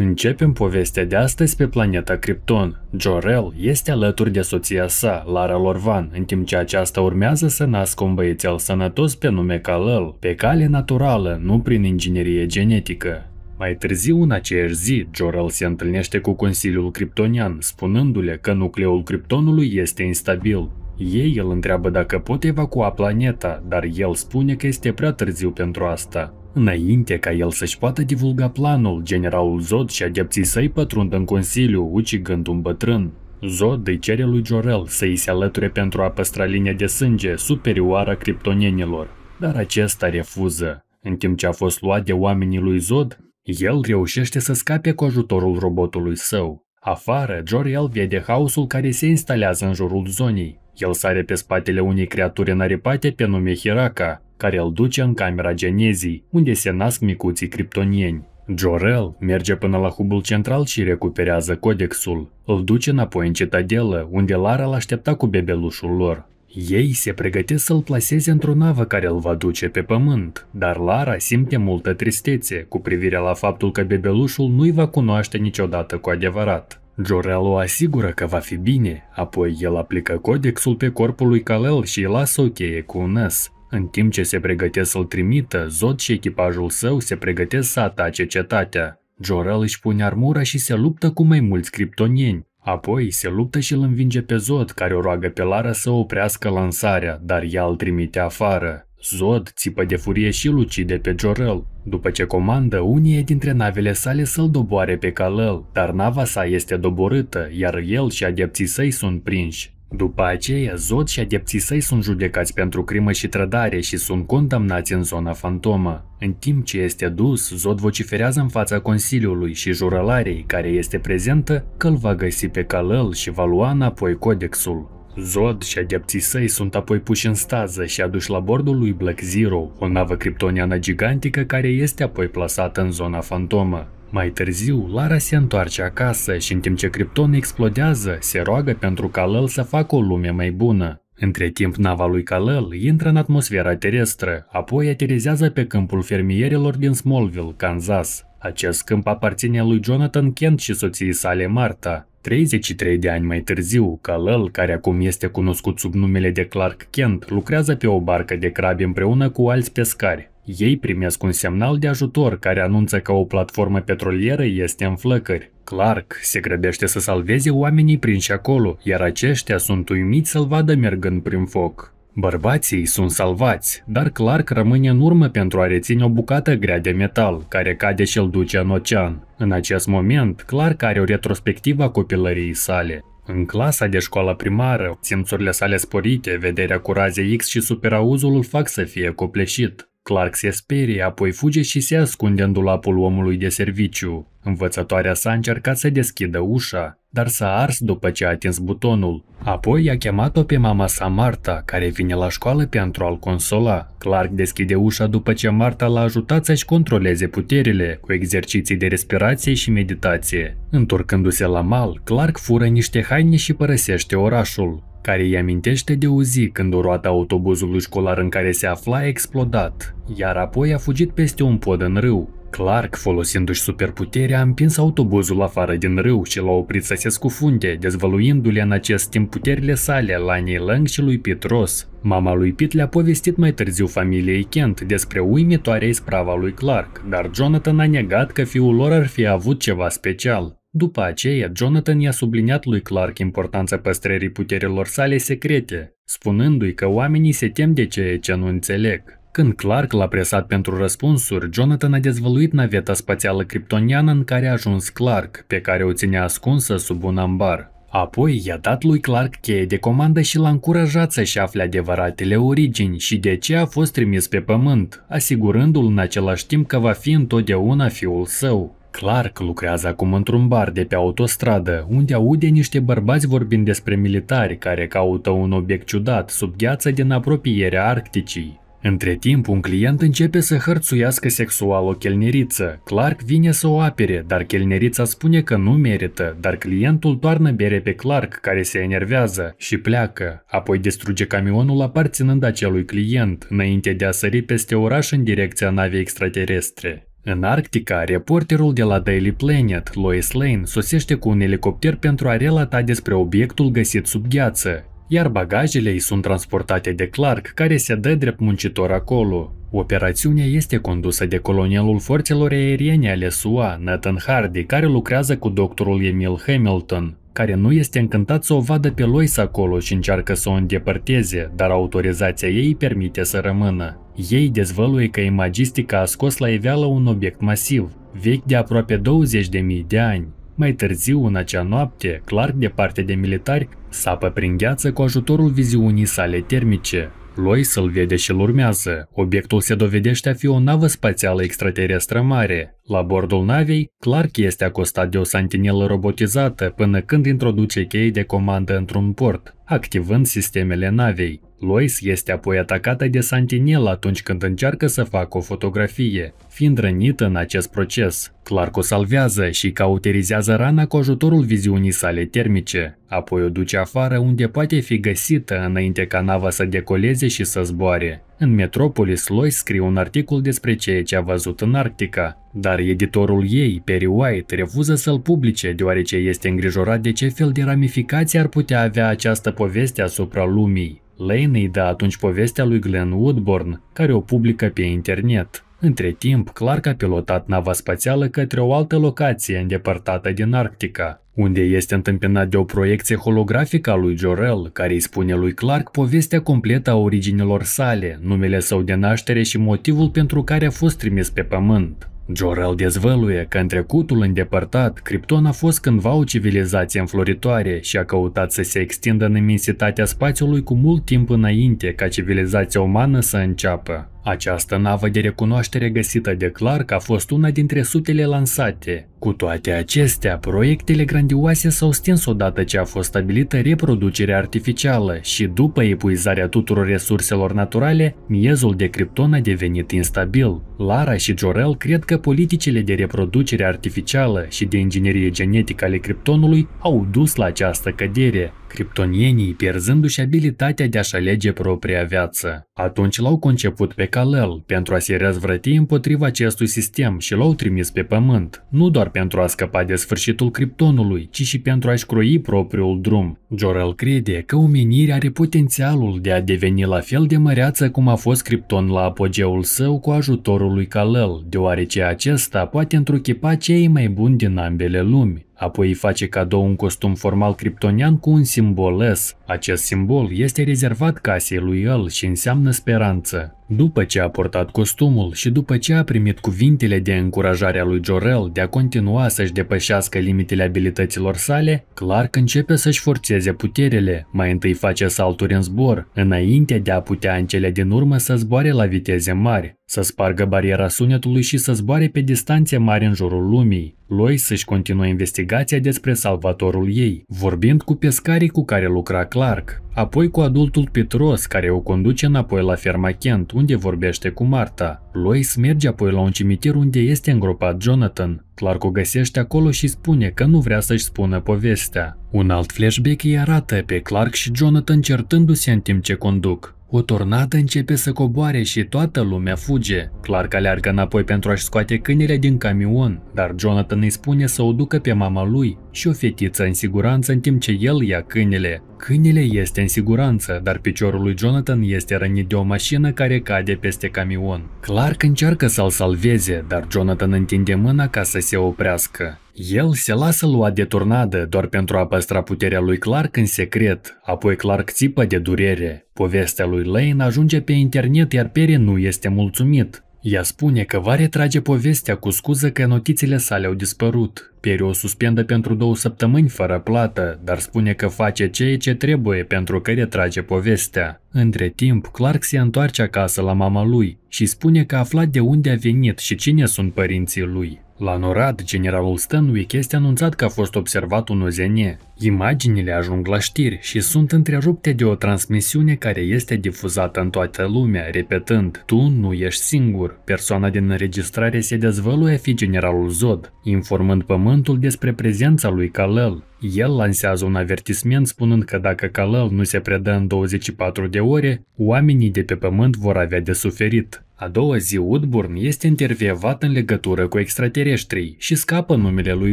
Începem povestea de astăzi pe planeta Krypton. Jor-El este alături de soția sa, Lara Lorvan, în timp ce aceasta urmează să nască un băiețel sănătos pe nume Kalel, pe cale naturală, nu prin inginerie genetică. Mai târziu în aceeași zi, Jor-El se întâlnește cu Consiliul Kryptonian, spunându-le că nucleul Kryptonului este instabil. Ei îl întreabă dacă pot evacua planeta, dar el spune că este prea târziu pentru asta înainte ca el să-și poată divulga planul, generalul Zod și adepții săi pătrund în Consiliu, ucigând un bătrân. Zod îi cere lui Jorel să îi se alăture pentru a păstra linia de sânge superioară criptonienilor, dar acesta refuză. În timp ce a fost luat de oamenii lui Zod, el reușește să scape cu ajutorul robotului său. Afară, Jor-El vede haosul care se instalează în jurul zonei. El sare pe spatele unei creaturi înaripate pe nume Hiraka, care îl duce în camera genezii, unde se nasc micuții criptonieni. Jorel merge până la hubul central și recuperează codexul. Îl duce înapoi în citadelă, unde Lara l aștepta cu bebelușul lor. Ei se pregătesc să-l placeze într-o navă care îl va duce pe pământ, dar Lara simte multă tristețe cu privire la faptul că bebelușul nu-i va cunoaște niciodată cu adevărat. Jorel o asigură că va fi bine, apoi el aplică codexul pe corpul lui Kalel și îl lasă o cheie cu un nas. În timp ce se pregătesc să-l trimită, Zod și echipajul său se pregătesc să atace cetatea. Jorel își pune armura și se luptă cu mai mulți criptonieni. Apoi se luptă și îl învinge pe Zod, care o roagă pe Lara să oprească lansarea, dar ea îl trimite afară. Zod țipă de furie și lucide pe Jorel, după ce comandă unii dintre navele sale să-l doboare pe Kalel, dar nava sa este doborâtă, iar el și adepții săi sunt prinși. După aceea, Zod și adepții săi sunt judecați pentru crimă și trădare și sunt condamnați în zona fantomă. În timp ce este dus, Zod vociferează în fața Consiliului și jurălarei care este prezentă că îl va găsi pe Kalel și va lua înapoi codexul. Zod și adepții săi sunt apoi puși în stază și aduși la bordul lui Black Zero, o navă criptoniană gigantică care este apoi plasată în zona fantomă. Mai târziu, Lara se întoarce acasă și în timp ce Krypton explodează, se roagă pentru Kal-El să facă o lume mai bună. Între timp, nava lui Kalel intră în atmosfera terestră, apoi aterizează pe câmpul fermierilor din Smallville, Kansas. Acest câmp aparține lui Jonathan Kent și soției sale Marta, 33 de ani mai târziu, Kalel, care acum este cunoscut sub numele de Clark Kent, lucrează pe o barcă de crabi împreună cu alți pescari. Ei primesc un semnal de ajutor care anunță că o platformă petrolieră este în flăcări. Clark se grăbește să salveze oamenii prinși acolo, iar aceștia sunt uimiți să-l vadă mergând prin foc. Bărbații sunt salvați, dar Clark rămâne în urmă pentru a reține o bucată grea de metal, care cade și îl duce în ocean. În acest moment, Clark are o retrospectivă a copilăriei sale. În clasa de școală primară, simțurile sale sporite, vederea cu raze X și superauzul îl fac să fie copleșit. Clark se sperie, apoi fuge și se ascunde în dulapul omului de serviciu. Învățătoarea s-a încercat să deschidă ușa, dar s-a ars după ce a atins butonul. Apoi a chemat-o pe mama sa Marta, care vine la școală pentru a-l consola. Clark deschide ușa după ce Marta l-a ajutat să-și controleze puterile, cu exerciții de respirație și meditație. Întorcându-se la mal, Clark fură niște haine și părăsește orașul care îi amintește de o zi când o roată autobuzului școlar în care se afla a explodat, iar apoi a fugit peste un pod în râu. Clark, folosindu-și superputerea, a împins autobuzul afară din râu și l-a oprit să se scufunde, dezvăluindu-le în acest timp puterile sale la Lang și lui Pit Ross. Mama lui Pit le-a povestit mai târziu familiei Kent despre uimitoarea isprava lui Clark, dar Jonathan a negat că fiul lor ar fi avut ceva special. După aceea, Jonathan i-a subliniat lui Clark importanța păstrării puterilor sale secrete, spunându-i că oamenii se tem de ceea ce nu înțeleg. Când Clark l-a presat pentru răspunsuri, Jonathan a dezvăluit naveta spațială kryptoniană în care a ajuns Clark, pe care o ținea ascunsă sub un ambar. Apoi i-a dat lui Clark cheie de comandă și l-a încurajat să-și afle adevăratele origini și de ce a fost trimis pe pământ, asigurându-l în același timp că va fi întotdeauna fiul său. Clark lucrează acum într-un bar de pe autostradă, unde aude niște bărbați vorbind despre militari care caută un obiect ciudat sub gheață din apropierea Arcticii. Între timp, un client începe să hărțuiască sexual o chelneriță. Clark vine să o apere, dar chelnerița spune că nu merită, dar clientul toarnă bere pe Clark, care se enervează, și pleacă. Apoi distruge camionul aparținând acelui client, înainte de a sări peste oraș în direcția navei extraterestre. În Arctica, reporterul de la Daily Planet, Lois Lane, sosește cu un elicopter pentru a relata despre obiectul găsit sub gheață, iar bagajele îi sunt transportate de Clark, care se dă drept muncitor acolo. Operațiunea este condusă de colonelul forțelor aeriene ale SUA, Nathan Hardy, care lucrează cu doctorul Emil Hamilton care nu este încântat să o vadă pe Lois acolo și încearcă să o îndepărteze, dar autorizația ei permite să rămână. Ei dezvăluie că imagistica a scos la iveală un obiect masiv, vechi de aproape 20.000 de ani. Mai târziu, în acea noapte, Clark, parte de militari, sapă prin gheață cu ajutorul viziunii sale termice. Lois îl vede și îl urmează. Obiectul se dovedește a fi o navă spațială extraterestră mare. La bordul navei, Clark este acostat de o santinelă robotizată până când introduce cheii de comandă într-un port activând sistemele navei. Lois este apoi atacată de Santinel atunci când încearcă să facă o fotografie, fiind rănită în acest proces. Clark o salvează și cauterizează rana cu ajutorul viziunii sale termice, apoi o duce afară unde poate fi găsită înainte ca nava să decoleze și să zboare. În Metropolis, Lois scrie un articol despre ceea ce a văzut în Arctica, dar editorul ei, Perry White, refuză să-l publice deoarece este îngrijorat de ce fel de ramificații ar putea avea această poveste asupra lumii. Lane îi dă atunci povestea lui Glenn Woodburn, care o publică pe internet. Între timp, Clark a pilotat nava spațială către o altă locație îndepărtată din Arctica, unde este întâmpinat de o proiecție holografică a lui Jorel, care îi spune lui Clark povestea completă a originilor sale, numele său de naștere și motivul pentru care a fost trimis pe pământ. Jorel dezvăluie că în trecutul îndepărtat, Krypton a fost cândva o civilizație înfloritoare și a căutat să se extindă în imensitatea spațiului cu mult timp înainte ca civilizația umană să înceapă. Această navă de recunoaștere găsită de Clark a fost una dintre sutele lansate. Cu toate acestea, proiectele grandioase s-au stins odată ce a fost stabilită reproducerea artificială și după epuizarea tuturor resurselor naturale, miezul de Krypton a devenit instabil. Lara și Jorel cred că politicile de reproducere artificială și de inginerie genetică ale Kryptonului au dus la această cădere. Criptonienii, pierzându-și abilitatea de a-și alege propria viață, atunci l-au conceput pe Kalel pentru a se răzvrăti împotriva acestui sistem și l-au trimis pe pământ, nu doar pentru a scăpa de sfârșitul criptonului, ci și pentru a-și croi propriul drum. Jorel crede că omenirea are potențialul de a deveni la fel de măreață cum a fost cripton la apogeul său cu ajutorul lui Kalel, deoarece acesta poate întruchipa cei mai buni din ambele lumi. Apoi îi face cadou un costum formal criptonian cu un simbol S. Acest simbol este rezervat casei lui el și înseamnă speranță. După ce a portat costumul și după ce a primit cuvintele de încurajare a lui Jorel de a continua să-și depășească limitele abilităților sale, Clark începe să-și forțeze puterele. Mai întâi face salturi în zbor, înainte de a putea în cele din urmă să zboare la viteze mari să spargă bariera sunetului și să zboare pe distanțe mari în jurul lumii. Lois să-și continue investigația despre salvatorul ei, vorbind cu pescarii cu care lucra Clark, apoi cu adultul Petros care o conduce înapoi la ferma Kent, unde vorbește cu Marta. Lois merge apoi la un cimitir unde este îngropat Jonathan. Clark o găsește acolo și spune că nu vrea să-și spună povestea. Un alt flashback îi arată pe Clark și Jonathan certându-se în timp ce conduc. O tornadă începe să coboare și toată lumea fuge. Clark aleargă înapoi pentru a-și scoate câinele din camion, dar Jonathan îi spune să o ducă pe mama lui și o fetiță în siguranță în timp ce el ia câinele. Câinele este în siguranță, dar piciorul lui Jonathan este rănit de o mașină care cade peste camion. Clark încearcă să-l salveze, dar Jonathan întinde mâna ca să se oprească. El se lasă luat de turnadă doar pentru a păstra puterea lui Clark în secret, apoi Clark țipă de durere. Povestea lui Lane ajunge pe internet iar Perry nu este mulțumit. Ea spune că va retrage povestea cu scuză că notițele sale au dispărut. Perry o suspendă pentru două săptămâni fără plată, dar spune că face ceea ce trebuie pentru că retrage povestea. Între timp, Clark se întoarce acasă la mama lui și spune că a aflat de unde a venit și cine sunt părinții lui. La Norad, generalul Stanwyck este anunțat că a fost observat un OZN. Imaginile ajung la știri și sunt întrerupte de o transmisiune care este difuzată în toată lumea, repetând Tu nu ești singur. Persoana din înregistrare se dezvăluie fi generalul Zod, informând pământul despre prezența lui Kalel. El lansează un avertisment spunând că dacă Kalel nu se predă în 24 de ore, oamenii de pe pământ vor avea de suferit. A doua zi, Woodburn este intervievat în legătură cu extraterestrii și scapă numele lui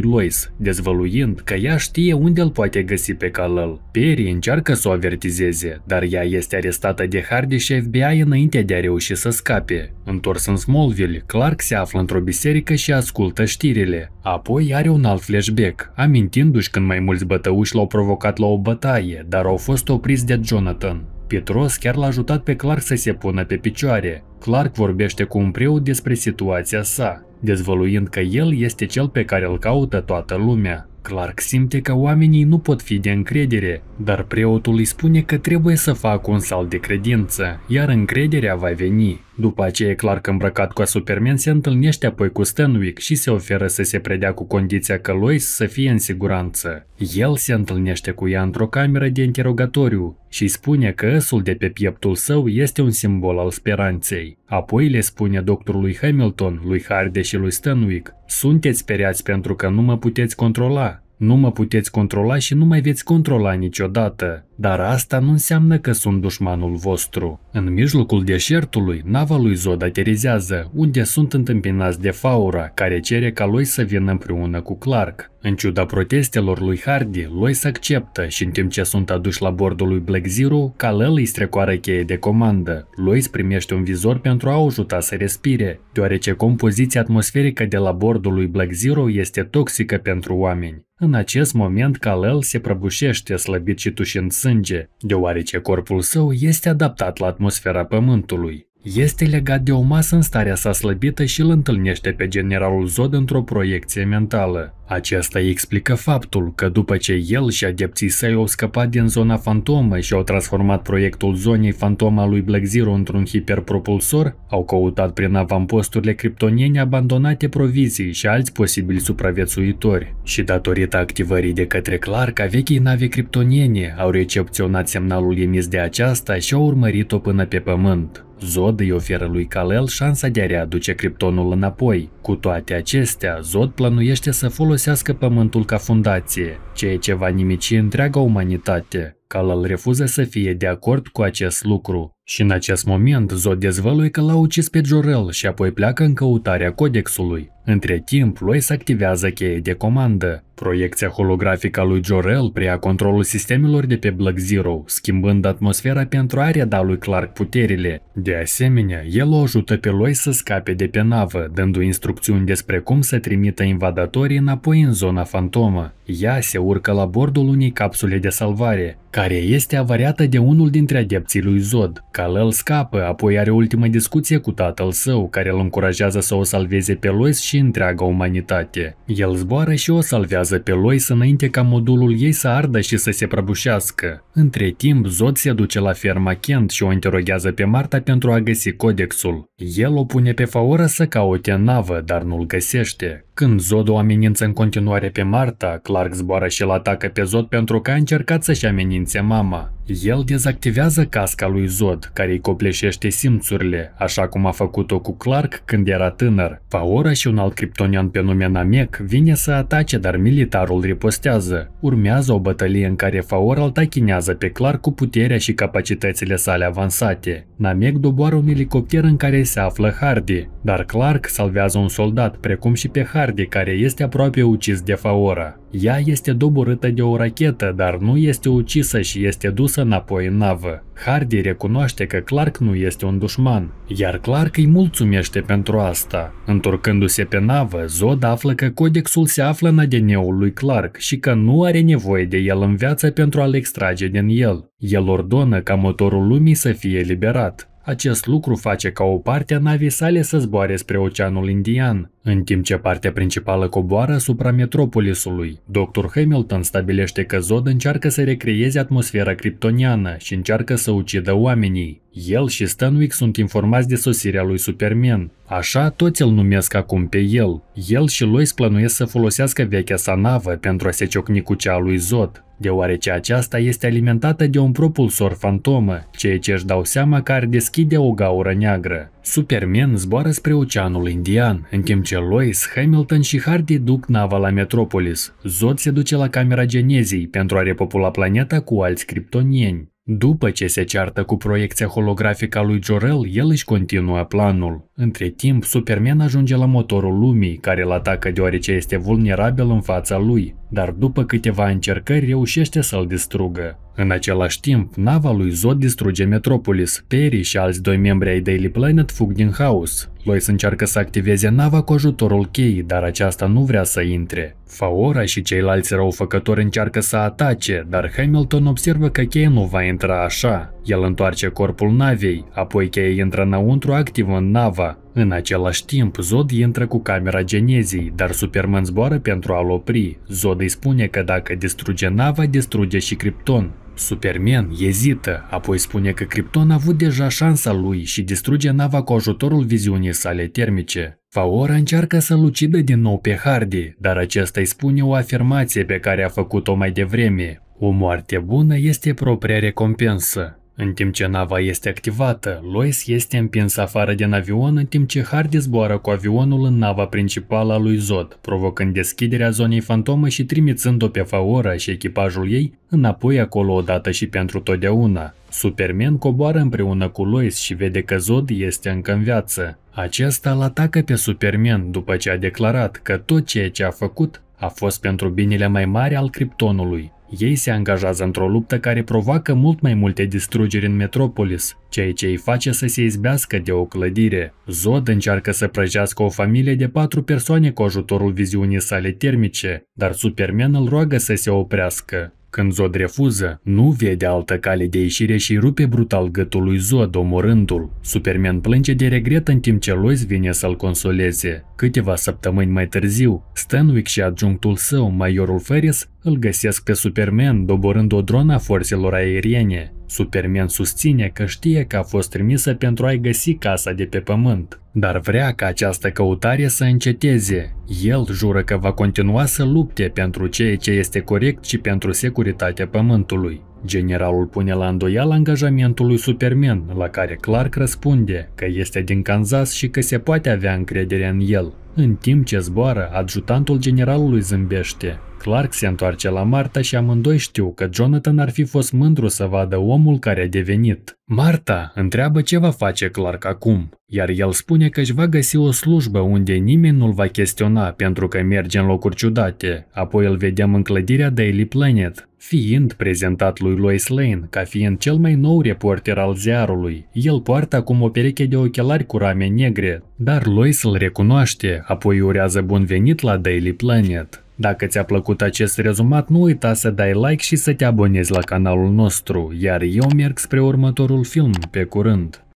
Lois, dezvăluind că ea știe unde îl poate găsi pe Kalel. Perry încearcă să o avertizeze, dar ea este arestată de Hardy și FBI înainte de a reuși să scape. Întors în Smallville, Clark se află într-o biserică și ascultă știrile. Apoi are un alt flashback, amintindu-și când mai mai mulți bătăuși l-au provocat la o bătaie, dar au fost opriți de Jonathan. Petros chiar l-a ajutat pe Clark să se pună pe picioare. Clark vorbește cu un preot despre situația sa, dezvăluind că el este cel pe care îl caută toată lumea. Clark simte că oamenii nu pot fi de încredere, dar preotul îi spune că trebuie să facă un salt de credință, iar încrederea va veni. După aceea e clar că îmbrăcat ca Superman se întâlnește apoi cu Stanwick și se oferă să se predea cu condiția că Lois să fie în siguranță. El se întâlnește cu ea într-o cameră de interogatoriu și spune că ăsul de pe pieptul său este un simbol al speranței. Apoi le spune doctorului Hamilton, lui Harde și lui Stanwick, sunteți speriați pentru că nu mă puteți controla. Nu mă puteți controla și nu mai veți controla niciodată. Dar asta nu înseamnă că sunt dușmanul vostru. În mijlocul deșertului, nava lui Zod aterizează, unde sunt întâmpinați de Faura, care cere ca lui să vină împreună cu Clark. În ciuda protestelor lui Hardy, se acceptă și în timp ce sunt aduși la bordul lui Black Zero, Kal-El îi strecoară cheie de comandă. Lois primește un vizor pentru a ajuta să respire, deoarece compoziția atmosferică de la bordul lui Black Zero este toxică pentru oameni. În acest moment, Kal-El se prăbușește slăbit și tușind sânge, deoarece corpul său este adaptat la atmosfera Pământului. Este legat de o masă în starea sa slăbită și îl întâlnește pe generalul Zod într-o proiecție mentală. Aceasta explică faptul că după ce el și adepții săi au scăpat din zona fantomă și au transformat proiectul zonei fantoma lui Black Zero într-un hiperpropulsor, au căutat prin avamposturile criptoniene abandonate provizii și alți posibili supraviețuitori. Și datorită activării de către Clark a vechii nave criptoniene au recepționat semnalul emis de aceasta și au urmărit-o până pe pământ. Zod îi oferă lui Kalel șansa de a readuce criptonul înapoi. Cu toate acestea, Zod plănuiește să folosească folosească pământul ca fundație, ceea ce va nimici întreaga umanitate. Calal refuză să fie de acord cu acest lucru. Și în acest moment, Zod dezvăluie că l-a ucis pe Jorel și apoi pleacă în căutarea codexului. Între timp, Lois activează cheie de comandă. Proiecția holografică a lui Jor-El preia controlul sistemelor de pe Black Zero, schimbând atmosfera pentru a reda lui Clark puterile. De asemenea, el o ajută pe Lois să scape de pe navă, dându-i instrucțiuni despre cum să trimită invadatorii înapoi în zona fantomă. Ea se urcă la bordul unei capsule de salvare, care este avariată de unul dintre adepții lui Zod. Kal-El scapă, apoi are ultima discuție cu tatăl său, care îl încurajează să o salveze pe Lois și și întreaga umanitate. El zboară și o salvează pe Lois înainte ca modulul ei să ardă și să se prăbușească. Între timp, Zod se duce la ferma Kent și o interoghează pe Marta pentru a găsi codexul. El o pune pe Faora să caute în navă, dar nu-l găsește. Când Zod o amenință în continuare pe Marta, Clark zboară și îl atacă pe Zod pentru că a încercat să-și amenințe mama. El dezactivează casca lui Zod, care îi copleșește simțurile, așa cum a făcut-o cu Clark când era tânăr. Faora și un alt criptonian pe nume Namek vine să atace, dar militarul ripostează. Urmează o bătălie în care Faor îl tachinează pe clar cu puterea și capacitățile sale avansate. Namek doboară un elicopter în care se află Hardy, dar Clark salvează un soldat, precum și pe Hardy, care este aproape ucis de Faora. Ea este doborâtă de o rachetă, dar nu este ucisă și este dusă înapoi în navă. Hardy recunoaște că Clark nu este un dușman, iar Clark îi mulțumește pentru asta. Întorcându-se pe navă, Zod află că codexul se află în ADN-ul lui Clark și că nu are nevoie de el în viață pentru a-l extrage din el. El ordonă ca motorul lumii să fie eliberat. Acest lucru face ca o parte a navei sale să zboare spre Oceanul Indian, în timp ce partea principală coboară asupra metropolisului. Dr. Hamilton stabilește că Zod încearcă să recreeze atmosfera kryptoniană și încearcă să ucidă oamenii. El și Stanwick sunt informați de sosirea lui Superman, așa toți îl numesc acum pe el. El și Lois plănuiesc să folosească vechea sa navă pentru a se ciocni cu cea a lui Zod, deoarece aceasta este alimentată de un propulsor fantomă, ceea ce își dau seama că ar deschide o gaură neagră. Superman zboară spre Oceanul Indian, în timp ce Lois, Hamilton și Hardy duc nava la Metropolis. Zod se duce la camera genezii pentru a repopula planeta cu alți criptonieni. După ce se ceartă cu proiecția holografică a lui Jorel, el își continuă planul. Între timp, Superman ajunge la motorul lumii, care îl atacă deoarece este vulnerabil în fața lui dar după câteva încercări reușește să-l distrugă. În același timp, nava lui Zod distruge Metropolis, Perry și alți doi membri ai Daily Planet fug din haos. Lois încearcă să activeze nava cu ajutorul cheii, dar aceasta nu vrea să intre. Faora și ceilalți răufăcători încearcă să atace, dar Hamilton observă că cheia nu va intra așa. El întoarce corpul navei, apoi cheia intră înăuntru activând nava. În același timp, Zod intră cu camera genezii, dar Superman zboară pentru a-l opri. Zod îi spune că dacă distruge nava, distruge și Krypton. Superman ezită, apoi spune că Krypton a avut deja șansa lui și distruge nava cu ajutorul viziunii sale termice. Faora încearcă să-l ucidă din nou pe Hardy, dar acesta îi spune o afirmație pe care a făcut-o mai devreme. O moarte bună este propria recompensă. În timp ce nava este activată, Lois este împins afară din avion în timp ce Hardy zboară cu avionul în nava principală a lui Zod, provocând deschiderea zonei fantomă și trimițând-o pe Faora și echipajul ei înapoi acolo odată și pentru totdeauna. Superman coboară împreună cu Lois și vede că Zod este încă în viață. Acesta îl atacă pe Superman după ce a declarat că tot ceea ce a făcut a fost pentru binele mai mare al Kryptonului. Ei se angajează într-o luptă care provoacă mult mai multe distrugeri în Metropolis, ceea ce îi face să se izbească de o clădire. Zod încearcă să prăjească o familie de patru persoane cu ajutorul viziunii sale termice, dar Superman îl roagă să se oprească. Când Zod refuză, nu vede altă cale de ieșire și rupe brutal gâtul lui Zod, omorându-l. Superman plânge de regret în timp ce Lois vine să-l consoleze. Câteva săptămâni mai târziu, Stanwyck și adjunctul său, Majorul Ferris, îl găsesc pe Superman doborând o dronă a forțelor aeriene. Superman susține că știe că a fost trimisă pentru a-i găsi casa de pe pământ, dar vrea ca această căutare să înceteze. El jură că va continua să lupte pentru ceea ce este corect și pentru securitatea pământului. Generalul pune la îndoială angajamentul lui Superman, la care Clark răspunde că este din Kansas și că se poate avea încredere în el. În timp ce zboară, adjutantul generalului zâmbește. Clark se întoarce la Marta și amândoi știu că Jonathan ar fi fost mândru să vadă omul care a devenit. Marta întreabă ce va face Clark acum, iar el spune că își va găsi o slujbă unde nimeni nu-l va chestiona pentru că merge în locuri ciudate, apoi îl vedem în clădirea Daily Planet, fiind prezentat lui Lois Lane ca fiind cel mai nou reporter al ziarului. El poartă acum o pereche de ochelari cu rame negre, dar Lois îl recunoaște, apoi urează bun venit la Daily Planet. Dacă ți-a plăcut acest rezumat, nu uita să dai like și să te abonezi la canalul nostru, iar eu merg spre următorul film, pe curând.